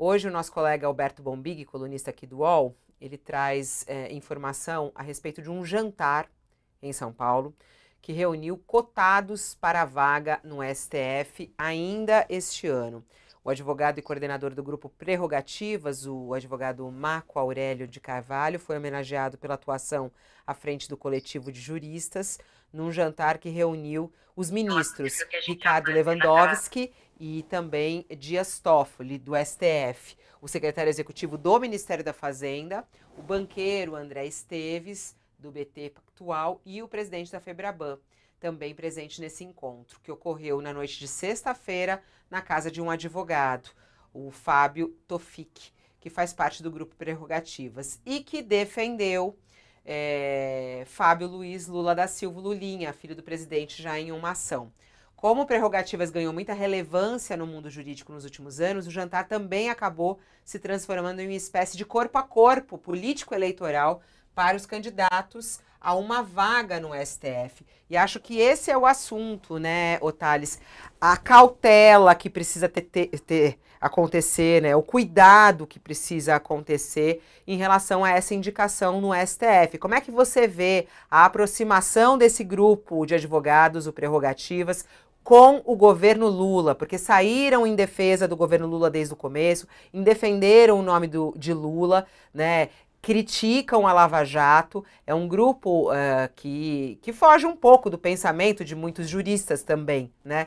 Hoje o nosso colega Alberto Bombig, colunista aqui do UOL, ele traz é, informação a respeito de um jantar em São Paulo que reuniu cotados para a vaga no STF ainda este ano o advogado e coordenador do grupo Prerrogativas, o advogado Marco Aurélio de Carvalho, foi homenageado pela atuação à frente do coletivo de juristas num jantar que reuniu os ministros Ricardo tá Lewandowski e também Dias Toffoli, do STF, o secretário executivo do Ministério da Fazenda, o banqueiro André Esteves, do BT Pactual e o presidente da Febraban, também presente nesse encontro, que ocorreu na noite de sexta-feira na casa de um advogado, o Fábio Tofik, que faz parte do grupo Prerrogativas, e que defendeu é, Fábio Luiz Lula da Silva Lulinha, filho do presidente, já em uma ação. Como prerrogativas ganhou muita relevância no mundo jurídico nos últimos anos, o jantar também acabou se transformando em uma espécie de corpo a corpo político-eleitoral para os candidatos a uma vaga no STF. E acho que esse é o assunto, né, Otales? A cautela que precisa ter, ter, ter, acontecer, né? O cuidado que precisa acontecer em relação a essa indicação no STF. Como é que você vê a aproximação desse grupo de advogados, o Prerrogativas, com o governo Lula, porque saíram em defesa do governo Lula desde o começo, em defenderam o nome do, de Lula, né? criticam a Lava Jato, é um grupo uh, que, que foge um pouco do pensamento de muitos juristas também, né?